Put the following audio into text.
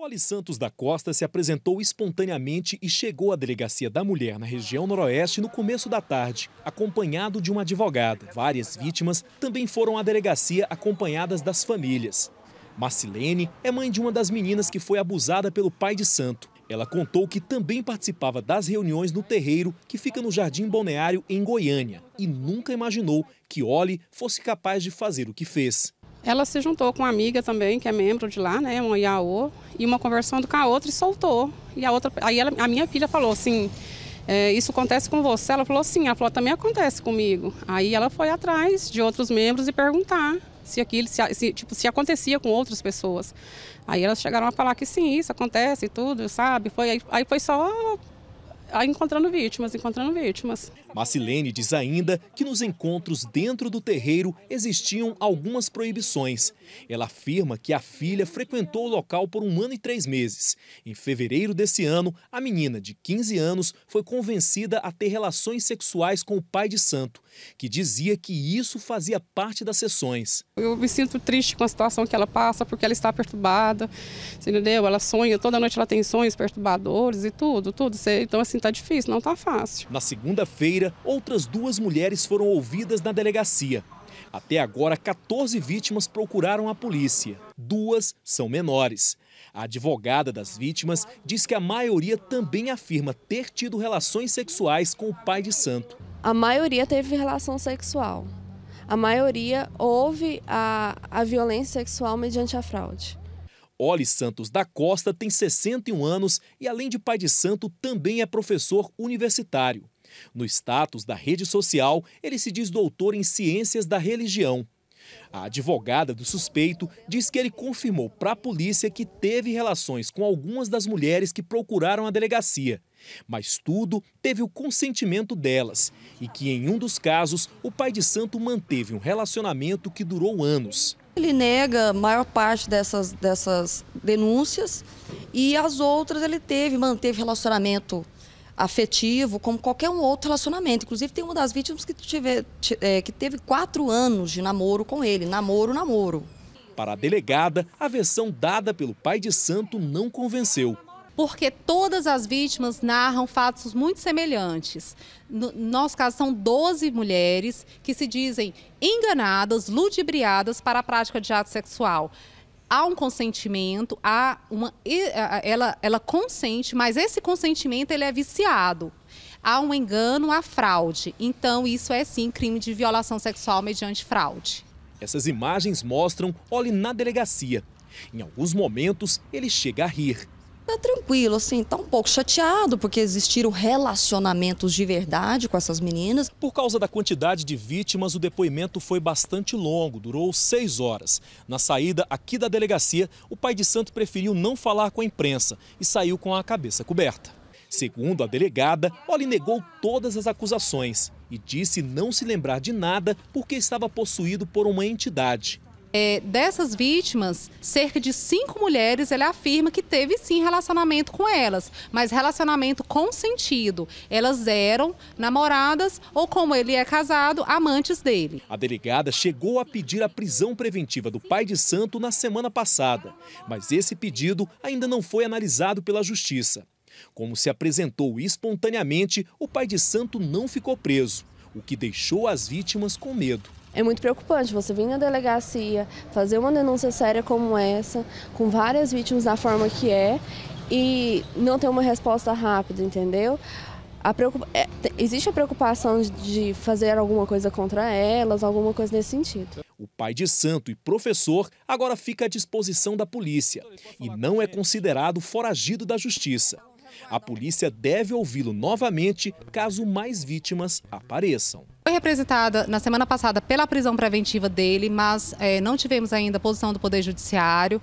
Oli Santos da Costa se apresentou espontaneamente e chegou à delegacia da mulher na região noroeste no começo da tarde, acompanhado de uma advogada. Várias vítimas também foram à delegacia acompanhadas das famílias. Marcilene é mãe de uma das meninas que foi abusada pelo pai de santo. Ela contou que também participava das reuniões no terreiro que fica no Jardim Balneário, em Goiânia, e nunca imaginou que Oli fosse capaz de fazer o que fez ela se juntou com uma amiga também, que é membro de lá, né, uma Iaô, e uma conversando com a outra e soltou. E a outra, aí ela, a minha filha falou assim, é, isso acontece com você? Ela falou sim, ela falou, ah, também acontece comigo. Aí ela foi atrás de outros membros e perguntar se aquilo, se, se, tipo, se acontecia com outras pessoas. Aí elas chegaram a falar que sim, isso acontece e tudo, sabe? Foi, aí, aí foi só encontrando vítimas, encontrando vítimas. Marcilene diz ainda que nos encontros dentro do terreiro existiam algumas proibições. Ela afirma que a filha frequentou o local por um ano e três meses. Em fevereiro desse ano, a menina de 15 anos foi convencida a ter relações sexuais com o pai de santo, que dizia que isso fazia parte das sessões. Eu me sinto triste com a situação que ela passa, porque ela está perturbada, entendeu? Ela sonha, toda noite ela tem sonhos perturbadores e tudo, tudo. Então, assim, assim, tá difícil, não tá fácil. Na segunda-feira, outras duas mulheres foram ouvidas na delegacia. Até agora, 14 vítimas procuraram a polícia. Duas são menores. A advogada das vítimas diz que a maioria também afirma ter tido relações sexuais com o pai de santo. A maioria teve relação sexual. A maioria houve a, a violência sexual mediante a fraude. Oli Santos da Costa tem 61 anos e, além de pai de santo, também é professor universitário. No status da rede social, ele se diz doutor em ciências da religião. A advogada do suspeito diz que ele confirmou para a polícia que teve relações com algumas das mulheres que procuraram a delegacia. Mas tudo teve o consentimento delas e que, em um dos casos, o pai de santo manteve um relacionamento que durou anos. Ele nega a maior parte dessas, dessas denúncias e as outras ele teve, manteve relacionamento afetivo, como qualquer um outro relacionamento. Inclusive, tem uma das vítimas que, tive, é, que teve quatro anos de namoro com ele, namoro, namoro. Para a delegada, a versão dada pelo pai de santo não convenceu porque todas as vítimas narram fatos muito semelhantes. No nosso caso, são 12 mulheres que se dizem enganadas, ludibriadas para a prática de ato sexual há um consentimento, há uma, ela, ela consente, mas esse consentimento ele é viciado. Há um engano, há fraude. Então, isso é sim crime de violação sexual mediante fraude. Essas imagens mostram Oli na delegacia. Em alguns momentos, ele chega a rir é tranquilo, assim, tá um pouco chateado porque existiram relacionamentos de verdade com essas meninas. Por causa da quantidade de vítimas, o depoimento foi bastante longo, durou seis horas. Na saída aqui da delegacia, o pai de santo preferiu não falar com a imprensa e saiu com a cabeça coberta. Segundo a delegada, Oli negou todas as acusações e disse não se lembrar de nada porque estava possuído por uma entidade. É, dessas vítimas, cerca de cinco mulheres, ele afirma que teve sim relacionamento com elas, mas relacionamento consentido. Elas eram namoradas ou, como ele é casado, amantes dele. A delegada chegou a pedir a prisão preventiva do pai de santo na semana passada, mas esse pedido ainda não foi analisado pela justiça. Como se apresentou espontaneamente, o pai de santo não ficou preso, o que deixou as vítimas com medo. É muito preocupante você vir na delegacia, fazer uma denúncia séria como essa, com várias vítimas da forma que é, e não ter uma resposta rápida, entendeu? A preocup... é, existe a preocupação de fazer alguma coisa contra elas, alguma coisa nesse sentido. O pai de santo e professor agora fica à disposição da polícia e não é considerado foragido da justiça. A polícia deve ouvi-lo novamente caso mais vítimas apareçam. Foi representada na semana passada pela prisão preventiva dele, mas é, não tivemos ainda a posição do Poder Judiciário.